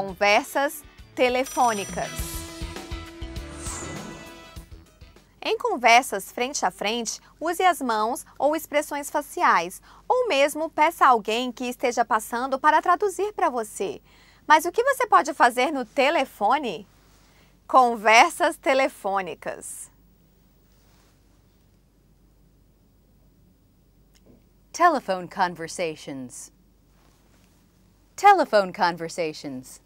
Conversas telefônicas. Em conversas frente a frente, use as mãos ou expressões faciais, ou mesmo peça a alguém que esteja passando para traduzir para você. Mas o que você pode fazer no telefone? Conversas telefônicas. Telephone conversations. Telephone conversations.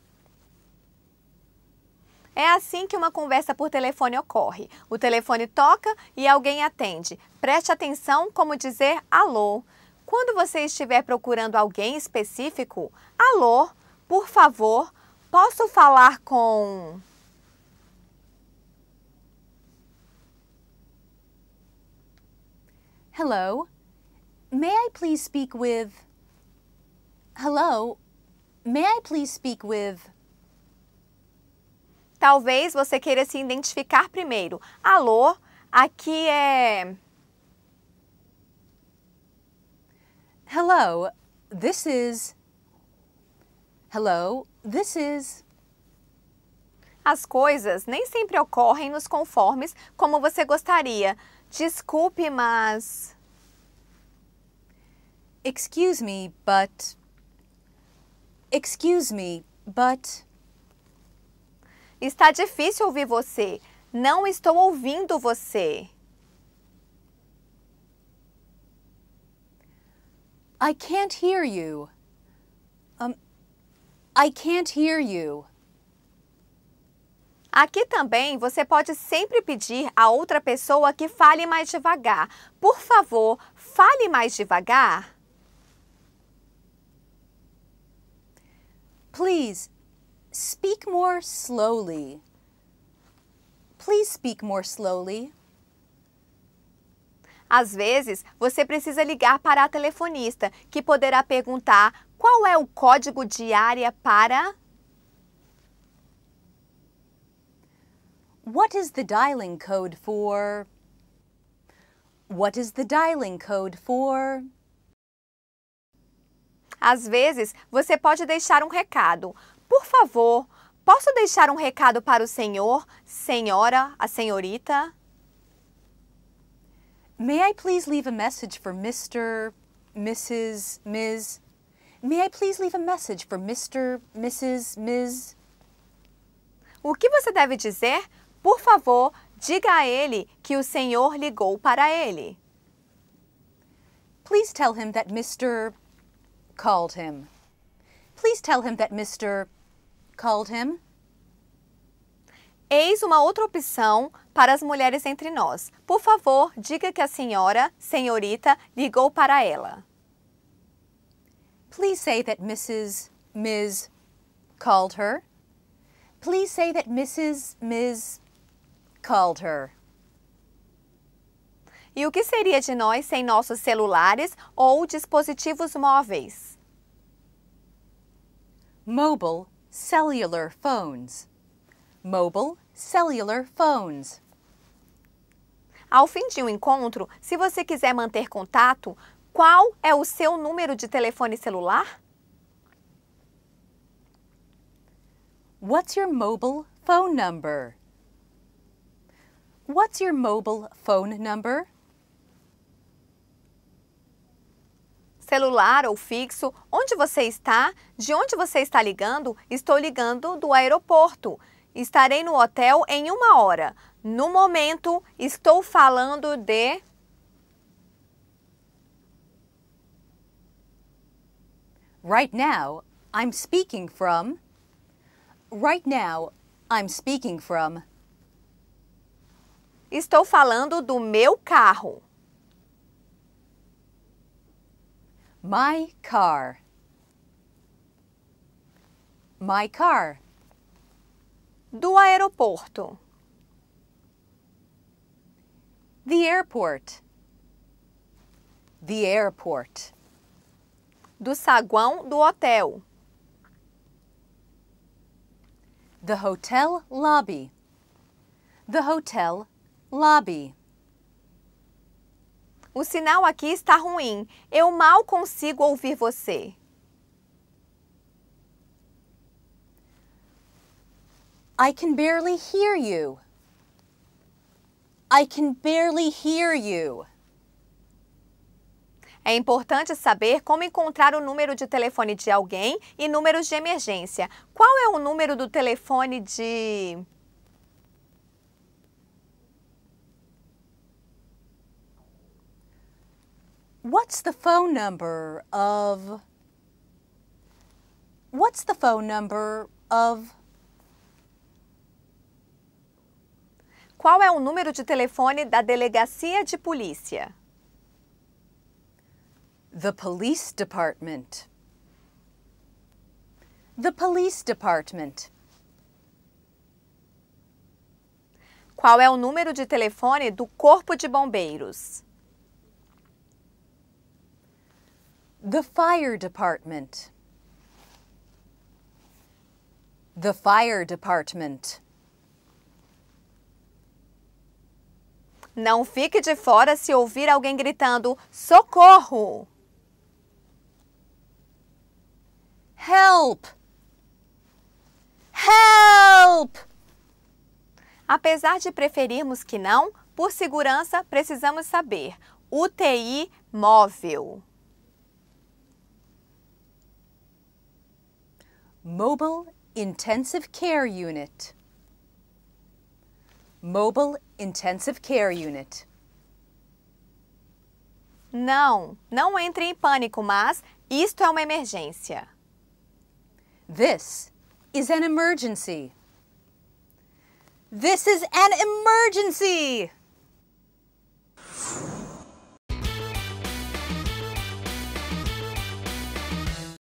É assim que uma conversa por telefone ocorre. O telefone toca e alguém atende. Preste atenção como dizer alô. Quando você estiver procurando alguém específico, alô, por favor, posso falar com. Hello, may I please speak with. Hello, may I please speak with. Talvez você queira se identificar primeiro. Alô, aqui é. Hello, this is. Hello, this is. As coisas nem sempre ocorrem nos conformes como você gostaria. Desculpe, mas. Excuse me, but. Excuse me, but. Está difícil ouvir você. Não estou ouvindo você. I can't hear you. Um, I can't hear you. Aqui também você pode sempre pedir a outra pessoa que fale mais devagar. Por favor, fale mais devagar. Please Speak more slowly. Please speak more slowly. Às vezes, você precisa ligar para a telefonista, que poderá perguntar qual é o código de área para. What is the dialing code for? What is the dialing code for? Às vezes, você pode deixar um recado. Por favor, posso deixar um recado para o senhor, senhora, a senhorita? May I please leave a message for Mr. Mrs. Ms. May I please leave a message for Mr. Mrs. Ms. O que você deve dizer? Por favor, diga a ele que o senhor ligou para ele. Please tell him that Mr. called him. Please tell him that Mr called him. Eis uma outra opção para as mulheres entre nós. Por favor, diga que a senhora, senhorita, ligou para ela. Please say that Mrs. Ms. called her. Please say that Mrs. Ms. called her. E o que seria de nós sem nossos celulares ou dispositivos móveis? Mobile cellular phones. Mobile cellular phones. Ao fim de um encontro, se você quiser manter contato, qual é o seu número de telefone celular? What's your mobile phone number? What's your mobile phone number? celular ou fixo, onde você está, de onde você está ligando, estou ligando do aeroporto. Estarei no hotel em uma hora. No momento, estou falando de. Right now, I'm speaking from. Right now, I'm speaking from. Estou falando do meu carro. My car. My car. Do aeroporto. The airport. The airport. Do saguão do hotel. The hotel lobby. The hotel lobby. O sinal aqui está ruim. Eu mal consigo ouvir você. I can barely hear you. I can barely hear you. É importante saber como encontrar o número de telefone de alguém e números de emergência. Qual é o número do telefone de What's the phone number of? What's the phone number of? Qual é o número de telefone da delegacia de polícia? The police department. The police department. Qual é o número de telefone do Corpo de Bombeiros? The fire department. The fire department. Não fique de fora se ouvir alguém gritando socorro. Help! Help! Apesar de preferirmos que não, por segurança precisamos saber UTI móvel. Mobile Intensive Care Unit. Mobile Intensive Care Unit. Não, não entre em pânico, mas isto é uma emergência. This is an emergency. This is an emergency!